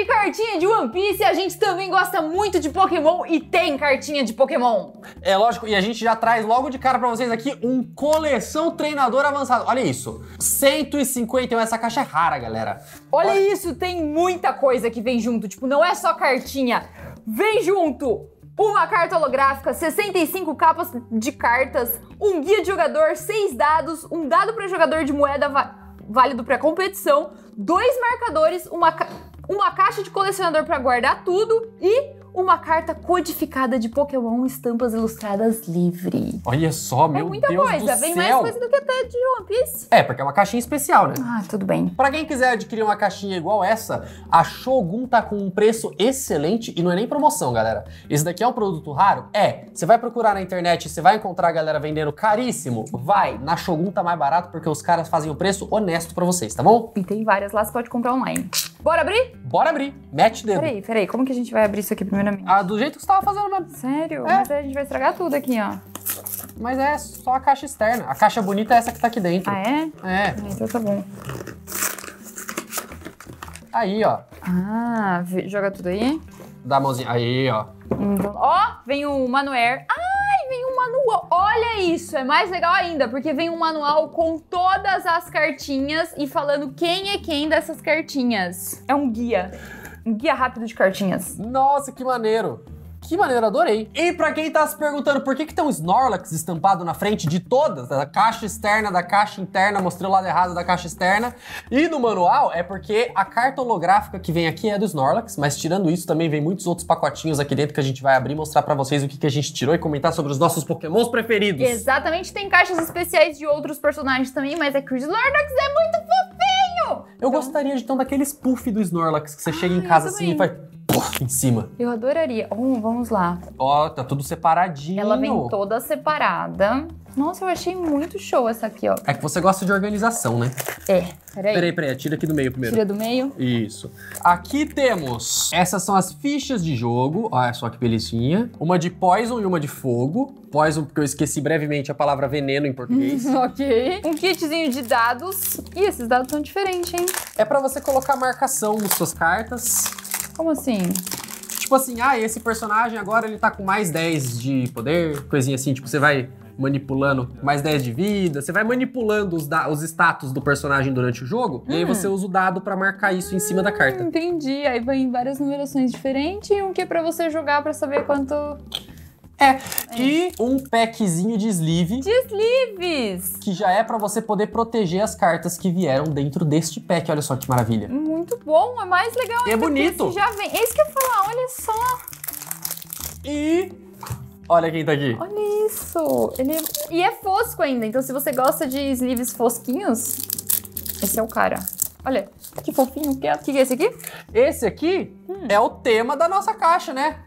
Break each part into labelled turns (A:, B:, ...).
A: de cartinha de One Piece, a gente também gosta muito de Pokémon e tem cartinha de
B: Pokémon. É lógico, e a gente já traz logo de cara pra vocês aqui um coleção treinador avançado. Olha isso, 151, essa caixa é rara, galera. Olha, Olha isso, tem muita coisa que vem junto, tipo, não é só cartinha, vem junto uma carta holográfica,
A: 65 capas de cartas, um guia de jogador, seis dados, um dado para jogador de moeda válido para competição, dois marcadores, uma, ca... uma caixa de colecionador para guardar tudo e uma carta codificada de Pokémon estampas ilustradas livre.
B: Olha só, é meu Deus. É muita Deus coisa, vem céu. mais coisa
A: do que até de One
B: Piece. É, porque é uma caixinha especial, né? Ah, tudo bem. Para quem quiser adquirir uma caixinha igual essa, a Shogun tá com um preço excelente e não é nem promoção, galera. Esse daqui é um produto raro? É. Você vai procurar na internet, você vai encontrar a galera vendendo caríssimo? Vai. Na Shogun tá mais barato porque os caras fazem o um preço honesto para vocês, tá bom? E tem várias lá, você pode comprar online. Bora abrir? Bora abrir. Mete dentro. dedo. Peraí,
A: peraí, como que a gente vai abrir isso aqui primeiro? primeiramente. Ah, do jeito que você tava fazendo mesmo. Sério? É. Mas
B: aí a gente vai estragar tudo aqui, ó. Mas é só a caixa externa. A caixa bonita é essa que tá aqui dentro. Ah, é? É. Ah, então tá bom. Aí, ó.
A: Ah, joga tudo aí.
B: Dá a mãozinha. Aí, ó.
A: Então, ó, vem o Manuel. Ai, vem o manual. Olha isso, é mais legal ainda, porque vem um manual com todas as cartinhas e falando quem é quem dessas cartinhas. É um guia.
B: Guia rápido de cartinhas. Nossa, que maneiro! Que maneiro, adorei. E para quem tá se perguntando por que, que tem um Snorlax estampado na frente de todas, da caixa externa, da caixa interna, mostrei o lado errado da caixa externa, e no manual, é porque a carta holográfica que vem aqui é do Snorlax, mas tirando isso, também vem muitos outros pacotinhos aqui dentro que a gente vai abrir e mostrar para vocês o que, que a gente tirou e comentar sobre os nossos pokémons preferidos.
A: Exatamente, tem caixas especiais de outros personagens também, mas a é Chris Snorlax é muito fofa!
B: Então, eu gostaria então daquele puff do Snorlax que você ah, chega em casa assim e faz em cima.
A: Eu adoraria. Um, vamos lá.
B: Ó, tá tudo separadinho. Ela vem toda
A: separada. Nossa, eu achei muito show essa aqui,
B: ó. É que você gosta de organização, né?
A: É. Peraí. Peraí,
B: peraí. Tira aqui do meio primeiro. Tira do meio. Isso. Aqui temos... Essas são as fichas de jogo. Olha ah, só que belezinha. Uma de Poison e uma de Fogo. Poison, porque eu esqueci brevemente a palavra veneno em português. ok. Um kitzinho de dados. E esses dados são diferentes, hein? É pra você colocar marcação nas suas
A: cartas.
B: Como assim? Tipo assim, ah, esse personagem agora ele tá com mais 10 de poder, coisinha assim. Tipo, você vai manipulando mais 10 de vida. Você vai manipulando os, os status do personagem durante o jogo. Hum. E aí hum. você usa o dado para marcar isso em cima da carta. Entendi.
A: Aí vai em várias numerações diferentes e um que é pra você jogar para saber quanto.
B: É. E um packzinho de sleeve. De sleeves! Que já é para você poder proteger as cartas que vieram dentro deste pack. Olha só que maravilha.
A: Muito bom, é mais legal. é bonito. Que esse já vem. É isso que eu ia falar, olha só. E
B: Olha quem tá aqui.
A: Olha isso! Ele é... E é fosco ainda, então se você gosta de sleeves fosquinhos, esse é o cara. Olha, que fofinho que é. O que, que é esse aqui? Esse
B: aqui hum. é o tema da nossa caixa, né?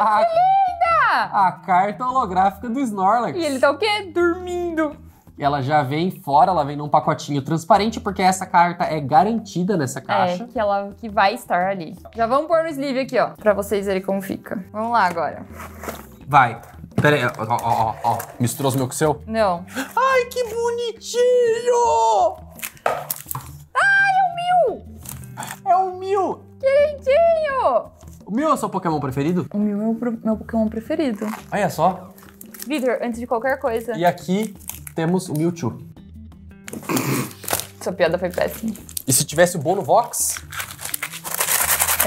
B: Ah, a... que linda! A carta holográfica do Snorlax. E ele
A: tá o quê? Dormindo.
B: Ela já vem fora, ela vem num pacotinho transparente, porque essa carta é garantida nessa é, caixa. É,
A: que ela que vai estar ali. Já vamos pôr no sleeve aqui, ó, pra vocês verem como fica. Vamos lá agora.
B: Vai. Pera aí, ó, ó, ó, ó. Misturou o meu com o seu? Não. Ai, que bonitinho!
A: Ai, é o Mil! É o Mil! Queridinho!
B: O Mil é o seu Pokémon preferido? O Mil é o meu
A: Pokémon preferido. Olha só. Vitor, antes de qualquer coisa. E
B: aqui temos o Mewtwo.
A: Sua piada foi péssima.
B: E se tivesse o Bono Vox?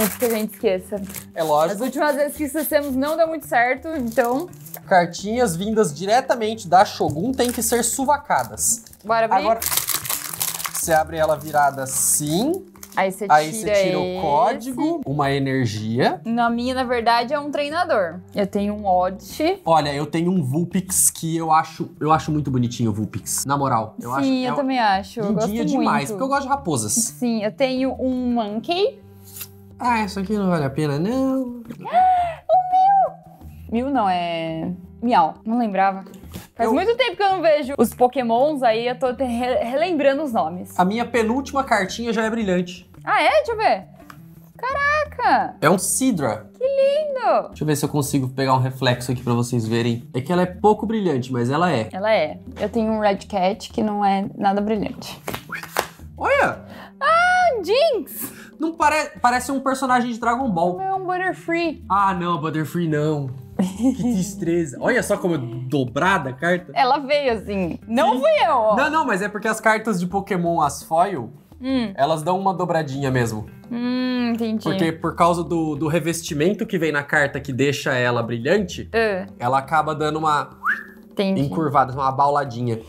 A: Antes que a gente esqueça.
B: É lógico. As últimas vezes que esquecemos não deu muito certo, então. Cartinhas vindas diretamente da Shogun têm que ser suvacadas. Bora abrir? Agora, você abre ela virada assim. Aí você tira, Aí você tira o código, uma energia.
A: Na minha, na verdade, é um treinador. Eu tenho um Odd.
B: Olha, eu tenho um Vulpix que eu acho, eu acho muito bonitinho o Vulpix. Na moral, eu Sim, acho. Sim, eu é também
A: acho. Eu gosto demais, muito. porque eu gosto de raposas. Sim, eu tenho um Monkey
B: ah, isso aqui não vale a pena, não. Ah,
A: o Mil! Mil não, é. Miau, não lembrava. Faz eu... muito tempo que eu não vejo os pokémons, aí eu tô re relembrando os nomes.
B: A minha penúltima cartinha já é brilhante.
A: Ah, é? Deixa eu ver. Caraca!
B: É um Sidra.
A: Que lindo!
B: Deixa eu ver se eu consigo pegar um reflexo aqui pra vocês verem. É que ela é pouco brilhante, mas ela é.
A: Ela é. Eu tenho um Red Cat que não é nada brilhante.
B: Olha! Ah, Jinx! Não parece um personagem de Dragon Ball. É um Butterfree. Ah, não, Butterfree não. Que destreza. Olha só como dobrada a carta.
A: Ela veio assim. Não Sim. fui
B: eu. Não, não, mas é porque as cartas de Pokémon, as foil, hum. elas dão uma dobradinha mesmo.
A: Hum, entendi. Porque
B: por causa do, do revestimento que vem na carta que deixa ela brilhante, uh. ela acaba dando uma entendi. encurvada, uma bauladinha.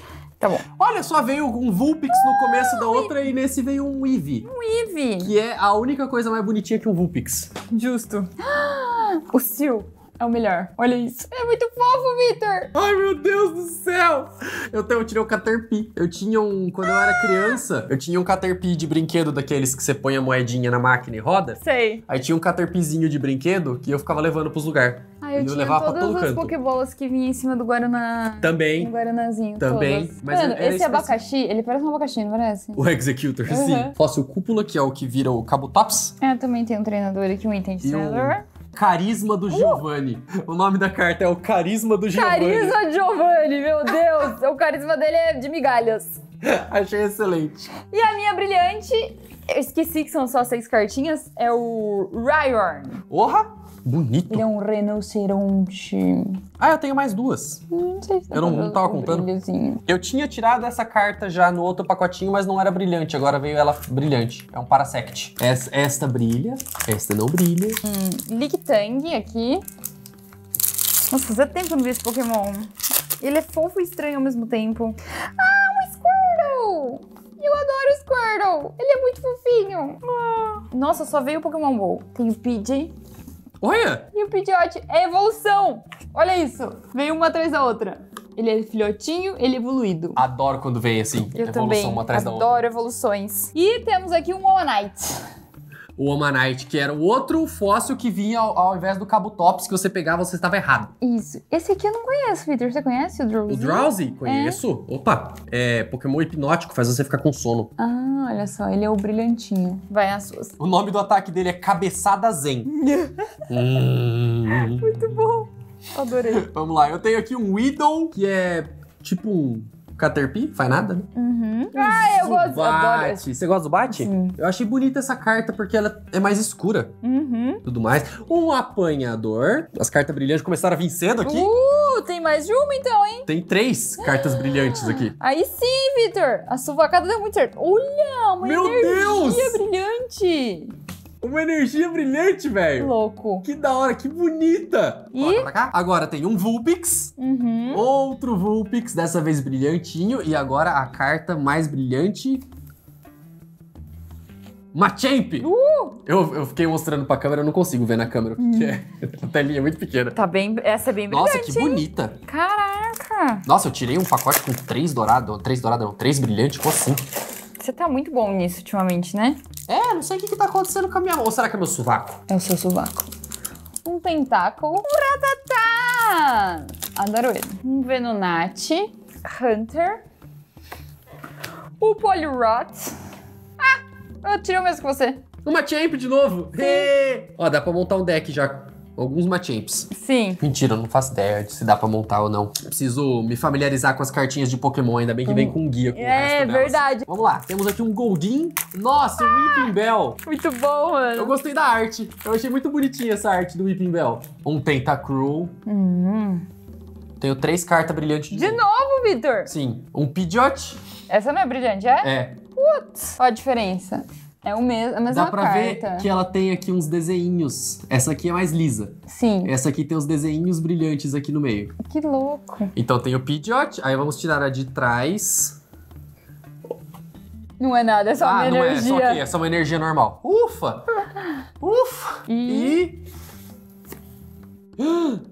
B: Tá bom. Olha só, veio um Vulpix no começo da outra e nesse veio um Eevee. Um Eevee. Que é a única coisa mais bonitinha que um Vulpix. Justo. o Sil é o melhor. Olha isso. É muito
A: fofo, Victor.
B: Ai, meu Deus do céu. Eu, eu tirei o um Caterpie. Eu tinha um... Quando ah! eu era criança, eu tinha um Caterpie de brinquedo daqueles que você põe a moedinha na máquina e roda. Sei. Aí tinha um Caterpiezinho de brinquedo que eu ficava levando pros lugares. Ah, eu tinha todas as canto.
A: pokebolas que vinha em cima do Guaraná. Também. Do Guaranazinho. Também. Todas. Mas Mano, esse abacaxi, ele parece um abacaxi, não parece? O
B: Executor, uhum. sim. Fóssil Cúpula, que é o que vira o Cabo Taps.
A: É, também tem um treinador aqui, um item de treinador.
B: Carisma do uh! Giovanni. Uh! O nome da carta é o Carisma do Giovanni. Carisma do
A: Giovanni, meu Deus! o carisma dele é de migalhas.
B: Achei excelente.
A: E a minha brilhante, eu esqueci que são só seis cartinhas, é
B: o Ryorn. Porra! Bonito. Ele é um rinoceronte. Ah, eu tenho mais duas. Não sei se tá Eu não, tava um contando. Brilhozinho. Eu tinha tirado essa carta já no outro pacotinho, mas não era brilhante. Agora veio ela brilhante. É um Parasect. Essa, esta brilha, esta não brilha. Hum,
A: Lictang aqui. Nossa, fazia tempo que eu não vi esse Pokémon. Ele é fofo e estranho ao mesmo tempo. Ah, um Squirtle! Eu adoro o Squirtle! Ele é muito fofinho! Ah. Nossa, só veio o Pokémon GO. Tem o Pidgey, Olha! E o Pidgeot é evolução! Olha isso! Vem uma atrás da outra. Ele é filhotinho, ele é evoluído.
B: Adoro quando vem assim, Eu evolução também. uma atrás da outra. Adoro
A: evoluções. E temos aqui um Mononite
B: o Omanite, que era o outro fóssil que vinha ao, ao invés do Cabotops que você pegava, você estava errado. Isso. Esse
A: aqui eu não conheço, Vitor. Você conhece o Drowsy? O Drowsy? Conheço.
B: É. Opa, é Pokémon hipnótico, faz você ficar com sono.
A: Ah, olha só, ele é o brilhantinho. Vai as suas.
B: O nome do ataque dele é Cabeçada Zen. hum. Muito bom. Adorei. Vamos lá, eu tenho aqui um Widow, que é tipo um Caterpie, faz nada, né?
A: Uhum. Ah, eu gosto. do Bate.
B: Você gosta do bate? Eu achei bonita essa carta porque ela é mais escura. Uhum. Tudo mais. Um apanhador. As cartas brilhantes começaram a vir cedo aqui.
A: Uh, tem mais de uma então, hein?
B: Tem três cartas brilhantes aqui.
A: Aí sim, Vitor. A sua suvacada deu muito certo. Olha, uma Meu energia Deus! brilhante.
B: Uma energia brilhante, velho. Louco. Que da hora, que bonita. E? Agora tem um Vulpix. Uhum. Outro Vulpix, dessa vez brilhantinho. E agora a carta mais brilhante Machamp! Uh! Eu, eu fiquei mostrando pra câmera, eu não consigo ver na câmera, é, a telinha é muito pequena. Tá
A: bem, essa é bem brilhante, Nossa, que hein? bonita! Caraca!
B: Nossa, eu tirei um pacote com três dourados, três dourados não, três brilhantes, ficou assim.
A: Você tá muito bom nisso ultimamente, né? É, não sei o que, que tá acontecendo com a minha mão. Ou será que é meu sovaco? É o seu sovaco. Um tentáculo. Um ratatá! Adoro ele. Um Venonati. Hunter. O Polyrot. Ah! Eu tirei o mesmo que você. Uma champ de novo.
B: Ó, dá pra montar um deck já Alguns Machamps. Sim. Mentira, não faço ideia de se dá pra montar ou não. Preciso me familiarizar com as cartinhas de Pokémon, ainda bem que vem com guia com É, verdade. Vamos lá, temos aqui um Goldin. Nossa, um ah, Whipping Bell. Muito bom, mano. Eu gostei da arte. Eu achei muito bonitinha essa arte do Whipping Bell. Um Tentacruel.
A: Hum.
B: Tenho três cartas brilhantes. De, de novo,
A: novo Vitor?
B: Sim. Um Pidgeot.
A: Essa não é brilhante, é? É. Putz, olha a diferença. É o mesmo, a mesma Dá pra carta. ver que
B: ela tem aqui uns desenhinhos. Essa aqui é mais lisa. Sim. Essa aqui tem uns desenhinhos brilhantes aqui no meio.
A: Que louco.
B: Então tem o Pidgeot, aí vamos tirar a de trás.
A: Não é nada, é só ah, uma não energia. É, é, só aqui,
B: é só uma energia normal. Ufa!
A: Ufa! E... e...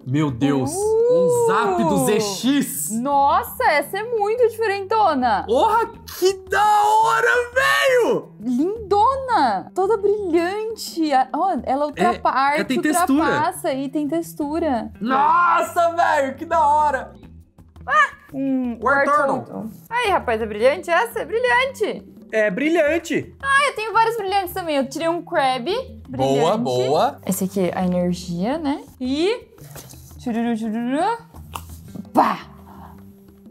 B: Meu Deus! Uh! Um zap do uh! ZX!
A: Nossa, essa é muito diferentona!
B: Porra, que da hora, velho!
A: Lindona! Toda brilhante! Oh, ela é, ultrapassa, é, é, tem textura. ultrapassa e tem textura. Nossa,
B: velho, que da hora!
A: Ah! Um War Aí, rapaz, é brilhante essa? É brilhante!
B: É brilhante!
A: Ah, eu tenho vários brilhantes também. Eu tirei um Krabby, Boa, boa. Esse aqui é a energia, né? E... Chururu, Pá!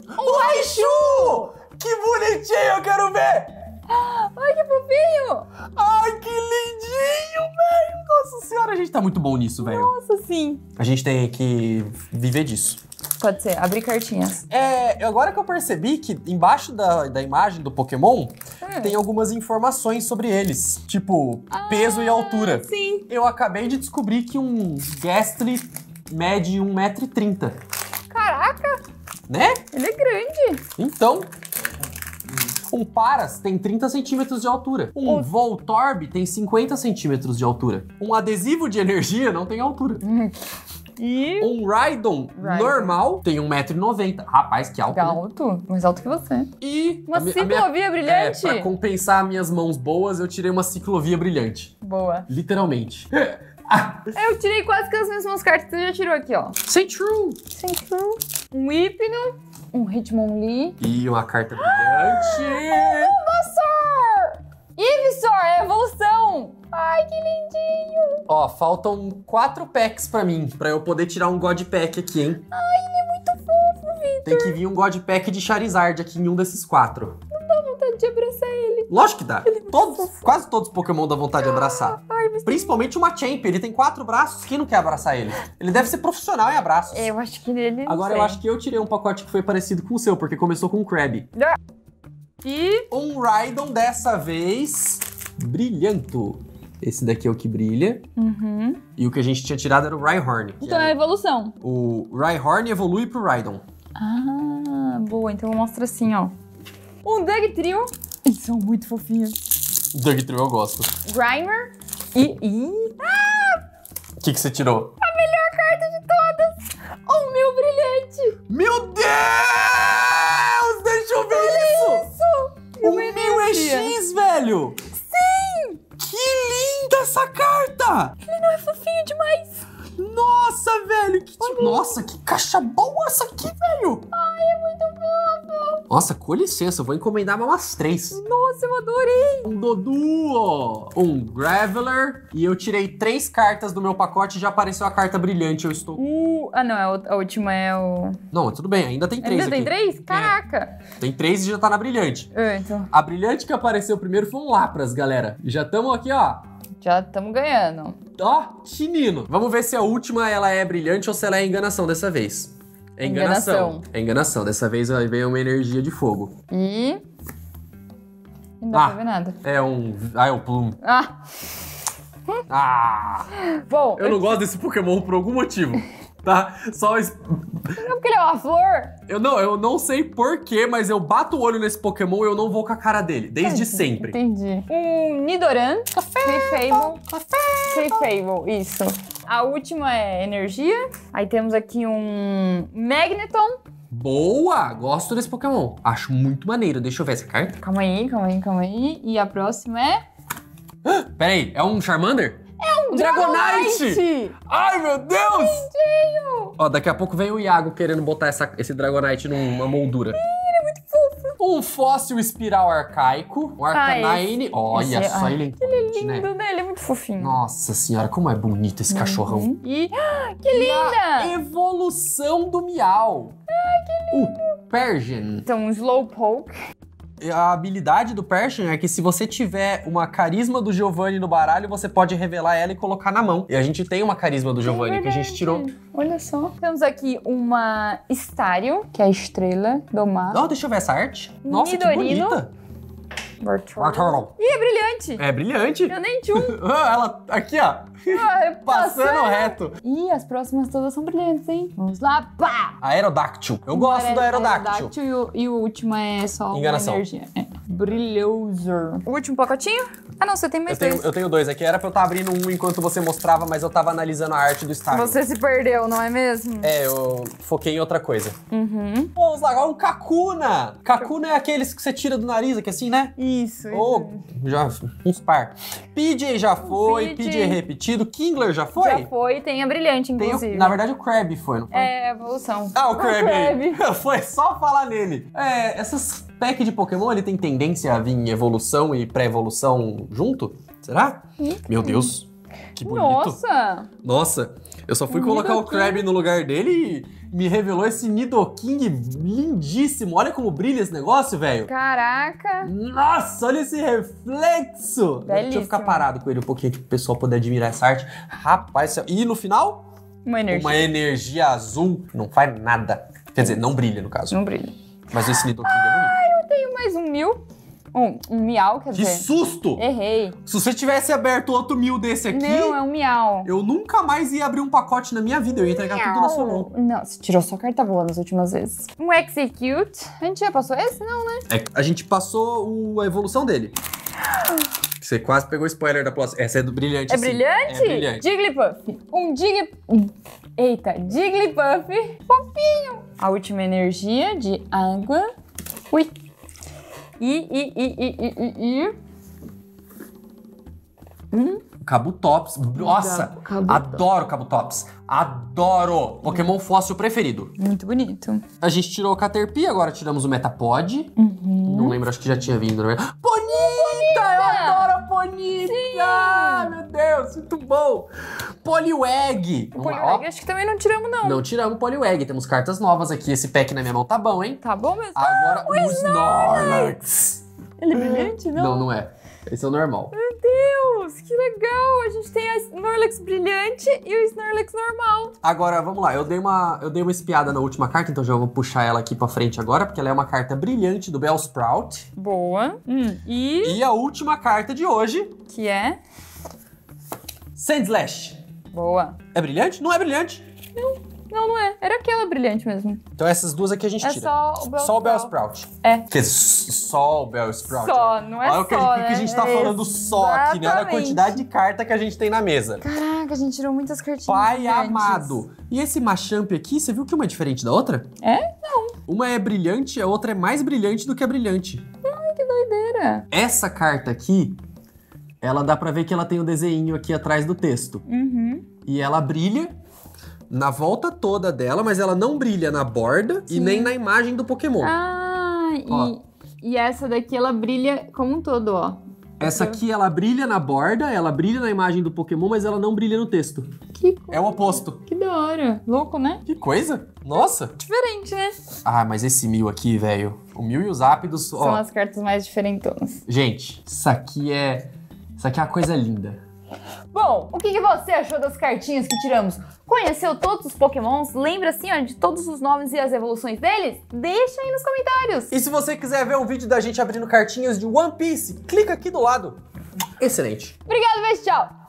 B: O aichu Que bonitinho, eu quero ver!
A: Ai, que fofinho! Ai, que lindinho,
B: velho! Nossa senhora, a gente tá muito bom nisso, velho. Nossa, sim. A gente tem que viver disso. Pode ser, abrir cartinhas. É, agora que eu percebi que embaixo da, da imagem do Pokémon hum. tem algumas informações sobre eles, tipo ah, peso e altura. Sim. Eu acabei de descobrir que um Gastly mede 1,30m. Caraca! Né? Ele é grande. Então, um Paras tem 30 centímetros de altura. Um, Voltorb tem 50 centímetros de altura. Um adesivo de energia não tem altura. E... Um rhydon normal tem 1,90m. Rapaz, que alto. Que né? alto, né? mais alto que você. E. Uma ciclovia minha, brilhante. É, pra compensar minhas mãos boas, eu tirei uma ciclovia brilhante. Boa. Literalmente.
A: Ah. eu tirei quase que as mesmas cartas que você já tirou aqui, ó. Sem true. Sem true. Um hipno um Hitmonlee.
B: E uma carta brilhante.
A: Bulbasaur! Ivysaur, é evolução! Ai, que lindinho!
B: Ó, faltam quatro packs pra mim, pra eu poder tirar um God Pack aqui, hein? Ai, ele é muito fofo, Victor. Tem que vir um God Pack de Charizard aqui em um desses quatro. Não dá vontade de abrir Lógico que dá. É todos, quase todos os Pokémon dá vontade de abraçar. Ai, Principalmente uma Machamp ele tem quatro braços, quem não quer abraçar ele? Ele deve ser profissional em abraços. É, eu acho que ele. É Agora eu acho que eu tirei um pacote que foi parecido com o seu, porque começou com o Krabby. Ah, e. Um Rhydon dessa vez. Brilhanto. Esse daqui é o que brilha. Uhum. E o que a gente tinha tirado era o Rhyhorn. Então é a evolução. O Rhyhorn evolui pro Rhydon.
A: Ah, boa. Então eu mostro assim, ó. Um Dugtrio eles são muito fofinhos.
B: Doug Tree eu gosto.
A: Grimer e... e... Ah!
B: O que, que você tirou?
A: A melhor carta de todas! O meu
B: brilhante! Meu Deus! Deixa eu ver Olha isso! isso! O meu EX, velho! Sim! Que linda essa carta! Ele não é fofinho demais! Nossa, velho! Que... Tipo- uhum. Nossa, que caixa boa! Nossa, com licença, eu vou encomendar umas três. Nossa, eu adorei! Um Doduo, um Graveler, e eu tirei três cartas do meu pacote e já apareceu a carta brilhante, eu estou...
A: Uh, ah, não, é a última é
B: o... Não, tudo bem, ainda tem três Ainda aqui. tem
A: três? É. Caraca! É,
B: tem três e já tá na brilhante. Ah, então... A brilhante que apareceu primeiro foi um Lapras, galera. Já estamos aqui, ó. Já estamos ganhando. Ó, oh, nino. Vamos ver se a última ela é brilhante ou se ela é enganação dessa vez. É enganação. enganação. É enganação. Dessa vez veio uma energia de fogo. E.
A: Não ah, nada.
B: É um. Ah, é o Plum. Ah! ah!
A: Bom. Eu, eu não gosto
B: desse Pokémon por algum motivo. tá? Só. Es...
A: Não porque ele é uma flor?
B: Eu não, eu não sei porquê, mas eu bato o olho nesse Pokémon e eu não vou com a cara dele, desde entendi, sempre.
A: Entendi. Um Nidoran, Clefable, Clefable, isso. A última é energia. Aí temos aqui um Magneton.
B: Boa! Gosto desse Pokémon. Acho muito maneiro. Deixa eu ver essa carta. Calma
A: aí, calma aí, calma aí. E a próxima é.
B: Ah, é um Charmander?
A: É um Dragonite!
B: Ai, meu Deus! Lindinho! Ó, daqui a pouco vem o Iago querendo botar essa, esse Dragonite numa moldura. Ele é muito fofo. Um fóssil espiral arcaico, um ah, Arcanine. Olha esse é- só, ai, ele é Ele é lindo, né? né? Ele é muito fofinho. Nossa senhora, como é bonito esse uhum. cachorrão. E Ah, que linda! a linda! evolução do Miau. Ai, que lindo. O Persian. Então, um Slowpoke a habilidade do Persian é que se você tiver uma carisma do Giovanni no baralho, você pode revelar ela e colocar na mão. E a gente tem uma carisma do Giovanni é que a gente tirou.
A: Olha só. Temos aqui uma Estário, que é a estrela do mar. Oh,
B: deixa eu ver essa arte.
A: Nossa, Midorino. que bonita.
B: Bartolo.
A: Ih, é brilhante. É brilhante. Eu
B: nem tinha um. Ah, ela, aqui, ó.
A: Ah, passando reto. Ih, as próximas todas são brilhantes, hein? Vamos lá, pá!
B: Aerodáctil. Eu hum, gosto do aerodáctil.
A: aerodáctil e o, e o último é só Enganação. energia.
B: É. Brilhoso.
A: O último pacotinho? Ah, não, você tem mais eu dois. Tenho,
B: eu tenho dois aqui. Era pra eu estar tá abrindo um enquanto você mostrava, mas eu tava analisando a arte do Star. Você se perdeu, não é mesmo? É, eu foquei em outra coisa. Uhum. Pô, vamos lá, agora um Kakuna. Kakuna é aqueles que você tira do nariz, aqui assim, né? Isso. Ou, oh, já, uns par. PJ já foi, PJ, PJ repetido. Kingler já foi? Já
A: foi, tem a brilhante, inclusive. Tem, na
B: verdade, o Krabby foi, não foi?
A: É, evolução. Ah, o Krabby. O Krabby.
B: foi só falar nele. É, essas pack de Pokémon ele tem tendência a vir em evolução e pré-evolução junto? Será? Uhum. Meu Deus, que bonito. Nossa! Nossa, eu só fui colocar o Krabby no lugar dele e me revelou esse Nidoking lindíssimo. Olha como brilha esse negócio, velho.
A: Caraca!
B: Nossa, olha esse reflexo! Belíssimo. Deixa eu ficar parado com ele um pouquinho aqui o pessoal poder admirar essa arte. Rapaz, e no final? Uma energia. Uma energia azul. Não faz nada. Quer dizer, não brilha, no caso. Não brilha. Mas esse Nidoking
A: ah! é bonito mil. Um, um miau, quer que dizer. Que susto! Errei.
B: Se você tivesse aberto outro mil desse aqui. Não, é um miau. Eu nunca mais ia abrir um pacote na minha vida. Eu ia entregar miau. tudo na sua mão. Não, você tirou sua carta boa
A: nas últimas vezes. Um execute. A gente já passou esse? Não, né?
B: É, a gente passou o, a evolução dele. Você quase pegou spoiler da próxima. Essa é do brilhante. É sim. brilhante? É brilhante.
A: Jigglypuff. Um Dig. Eita, Jigglypuff. Pompinho. A última energia de água. Ui. E, e, e, e, e, e,
B: Um. Cabotops. Nossa, adoro Cabotops. Adoro! Pokémon fóssil preferido. Muito bonito. A gente tirou o Caterpie, agora tiramos o Metapod. Uhum. Não lembro, acho que já tinha vindo. Bonita! É?
A: Bonita! Eu adoro a Bonita! Sim. Meu
B: Deus, muito bom! Poliwag. O Poliwag
A: acho que também não tiramos, não. Não
B: tiramos o Poliwag. Temos cartas novas aqui. Esse pack na minha mão tá bom, hein?
A: Tá bom mesmo. Agora ah, o, Snorlax. Ele é brilhante? Não, não, não
B: é. Esse é o normal.
A: Meu Deus, que legal! A gente tem a Snorlax brilhante e o Snorlax normal.
B: Agora, vamos lá. Eu dei uma, eu dei uma espiada na última carta, então já vou puxar ela aqui pra frente agora, porque ela é uma carta brilhante do Bellsprout. Boa. Hum, e... E a última carta de hoje... Que é? Sandslash. Boa. É brilhante? Não é brilhante.
A: Não, não, não é. Era aquela brilhante mesmo.
B: Então essas duas aqui a gente é tira. Só
A: o Bell, só o Bell Sprout. É.
B: Que só o Bell Sprout. Só, não é Olha só. o que, a gente, o que a gente tá falando Exatamente. É só aqui, né? Olha a quantidade de carta que a gente tem na mesa. Caraca, a gente tirou muitas cartinhas. Pai amado. E esse Machamp aqui, você viu que uma é diferente da outra? É? Não. Uma é brilhante, a outra é mais brilhante do que a brilhante. Ai,
A: que doideira.
B: Essa carta aqui ela dá para ver que ela tem o um desenho aqui atrás do texto. Uhum. E ela brilha na volta toda dela, mas ela não brilha na borda Sim. e nem na imagem do Pokémon.
A: Ah, e, e, essa daqui ela brilha como um todo, ó.
B: Essa aqui ela brilha na borda, ela brilha na imagem do Pokémon, mas ela não brilha no texto. Que coisa. É o oposto. Que
A: da hora. Louco, né? Que coisa. Nossa. Diferente, né?
B: Ah, mas esse mil aqui, velho. O mil e os ápidos. São ó. as
A: cartas mais diferentonas.
B: Gente, isso aqui é isso aqui é uma coisa linda.
A: Bom, o que, que, você achou das cartinhas que tiramos? Conheceu todos os pokémons? Lembra assim, ó, de todos os nomes e as evoluções deles?
B: Deixa aí nos comentários! E se você quiser ver um vídeo da gente abrindo cartinhas de One Piece, clica aqui do lado. Excelente!
A: Obrigado, beijo, tchau!